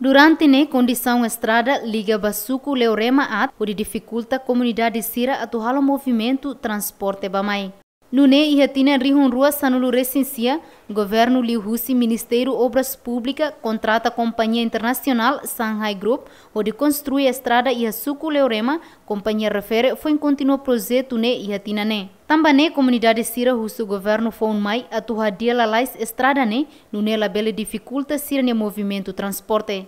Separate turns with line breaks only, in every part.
Durante ne condição estrada liga Basuco Leorema at, o dificulta a comunidade Sira a atual movimento transporte Bamai. Lune e Retina Rihun Rua Sanulu Recensia, Governo Liuhusi Ministério Obras Públicas contrata a Companhia Internacional Shanghai Group, onde construi a estrada e a suco Leorema, companhia refere foi em continuo projeto ne e Retina ne. Também comunidade Sira o Governo foi um Mai atua dia lalais estrada ne, Lune labele dificulta Sira
no movimento transporte.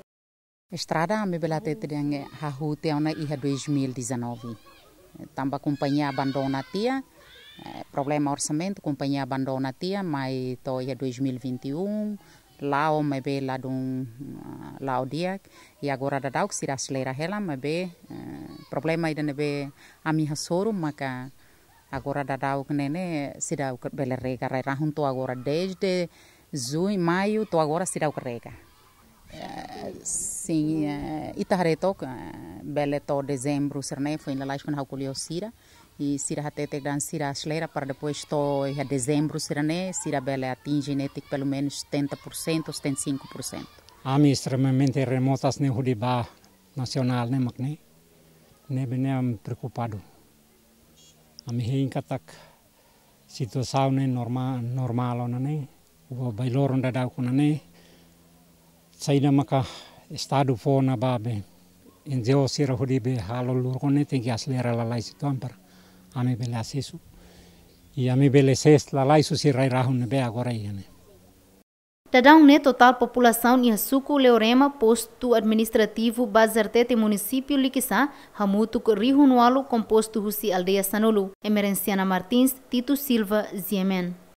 Estrada me belate triangue, hahute ona iha 2019. Tamba companhia abandona tia, eh, problema orçamento, companhia abandona tia, mas em 2021, lá o me be lá um ah, lá o dia e agora da dau que se acelera ela me be eh, problema ainda ne be a minha soro maca agora da dau que nene se dá o bela rega rera junto agora desde junho maio to agora se dá o rega eh, sim e tá reto bela é to dezembro serne foi na lá quando eu colhi o e sira até dan sira acelera para depois to a dezembro sira né sira bela atinge netic pelo menos 70% ou 75%.
E Ami extremamente remotas ne hudiba nacional ne makne ne bene am preocupado. Ami hein katak situação ne normal normal ona ne o bailor onda da kuna ne saída maka estado fona babe. Enjeo sira hudibe halolur kone tem que acelerar a lei situação ame bele asisu. E ame bele sest la laisu si rai rahu nebe agora iane.
Tadão né total população e Suco Leorema, posto administrativo Bazartete município Liquissá, Hamutuk Rihunualo, composto Husi Aldeia Sanolu, Emerenciana Martins, Tito Silva, Ziemen.